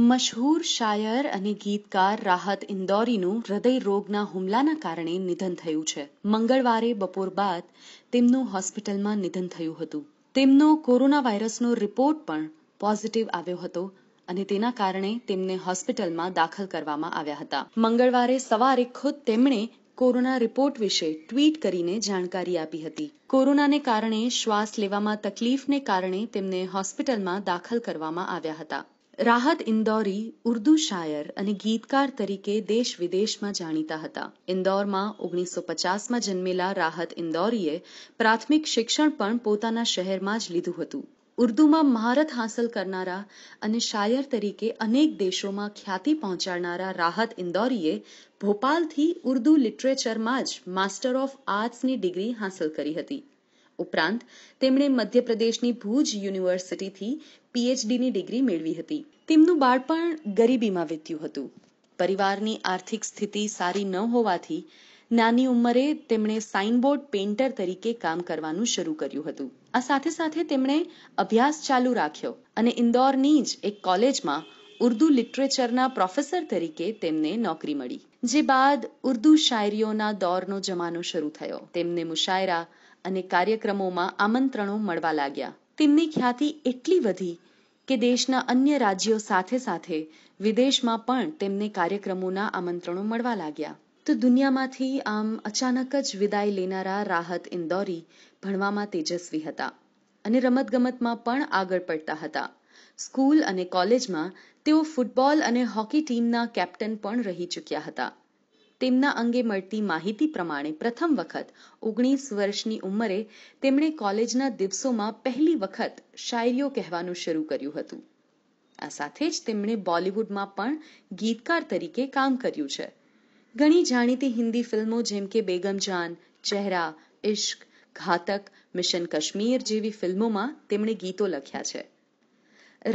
મશહૂર શાયર અને ગીતકાર રાહત ઇન્દોરીનું હૃદય રોગના હુમલાના કારણે નિધન થયું છે મંગળવારે બપોર બાદ તેમનું હોસ્પિટલમાં નિધન થયું હતું તેમનો કોરોના વાયરસનો રિપોર્ટ પણ પોઝિટિવ આવ્યો હતો અને તેના કારણે તેમને હોસ્પિટલમાં દાખલ કરવામાં આવ્યા હતા મંગળવારે સવારે ખુદ તેમણે કોરોના રિપોર્ટ વિશે ટ્વીટ કરીને જાણકારી આપી હતી કોરોનાને કારણે શ્વાસ લેવામાં તકલીફને કારણે તેમને હોસ્પિટલમાં દાખલ કરવામાં આવ્યા હતા રાહત ઇન્દોરી ઉર્દુ શાયર અને ગીતકાર તરીકે દેશ વિદેશમાં જાણીતા હતા ઇન્દોરમાં ઓગણીસો પચાસમાં જન્મેલા રાહત ઇન્દોરીએ પ્રાથમિક શિક્ષણ પણ પોતાના શહેરમાં જ લીધું હતું ઉર્દુમાં મહારત હાંસલ કરનારા અને શાયર તરીકે અનેક દેશોમાં ખ્યાતિ પહોંચાડનારા રાહત ઇન્દોરીએ ભોપાલથી ઉર્દુ લિટરેચરમાં જ માસ્ટર ઓફ આર્ટ્સની ડિગ્રી હાંસલ કરી હતી ઉપરાંત તેમણે મધ્યપ્રદેશની ભુજ યુનિવર્સિટીથી પીએચડીની ડિગ્રી મેળવી હતી તેમનું બાળપણ ગરીબીમાં વીત્યું હતું પરિવારની આર્થિક સ્થિતિ સારી ન હોવાથી નાની ઉંમરે તેમણે સાઇનબોર્ડ પેઇન્ટર તરીકે કામ કરવાનું શરૂ કર્યું હતું આ સાથે સાથે તેમણે અભ્યાસ ચાલુ રાખ્યો અને ઇન્દોરની જ એક કોલેજમાં ઉર્દુ લિટરેચરના પ્રોફેસર તરીકે તેમને નોકરી મળી જે બાદ ઉર્દુ શાયરીઓના દોરનો જમાનો શરૂ થયો તેમને મુશાયરા અને કાર્યક્રમોમાં આમંત્રણો મળવા લાગ્યા તેમની ખ્યાતિ એટલી વધી કે દેશના અન્ય રાજ્યો સાથે સાથે વિદેશમાં પણ તેમને કાર્યક્રમોના આમંત્રણો મળવા લાગ્યા તો દુનિયામાંથી આમ અચાનક જ વિદાય લેનારા રાહત ઇન્દોરી ભણવામાં તેજસ્વી હતા અને રમતગમતમાં પણ આગળ પડતા હતા સ્કૂલ અને કોલેજમાં તેઓ ફૂટબોલ અને હોકી ટીમના કેપ્ટન પણ રહી ચૂક્યા હતા તેમના અંગે મળતી માહિતી પ્રમાણે પ્રથમ વખત ઓગણીસ વર્ષની ઉંમરે તેમણે કોલેજના દિવસોમાં પહેલી વખત શાયરીઓ કહેવાનું શરૂ કર્યું હતું આ સાથે જ તેમણે બોલિવૂડમાં પણ ગીતકાર તરીકે કામ કર્યું છે ઘણી જાણીતી હિન્દી ફિલ્મો જેમ કે બેગમ જાન ચહેરા ઇશ્ક ઘાતક મિશન કશ્મીર જેવી ફિલ્મોમાં તેમણે ગીતો લખ્યા છે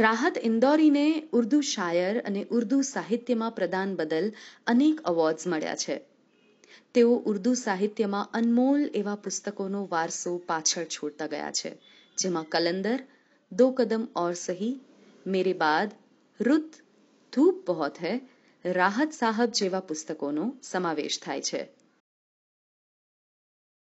રાહત ઇન્દોરીને ઉર્દુ શાયર અને ઉર્દુ સાહિત્યમાં પ્રદાન બદલ અનેક અવોર્ડ્સ મળ્યા છે તેઓ ઉર્દુ સાહિત્યમાં અનમોલ એવા પુસ્તકોનો વારસો પાછળ છોડતા ગયા છે જેમાં કલંદર દો કદમ ઓર સહી મેરે બાદ રુત ધૂપ બહોત હૈ રાહત સાહબ જેવા પુસ્તકોનો સમાવેશ થાય છે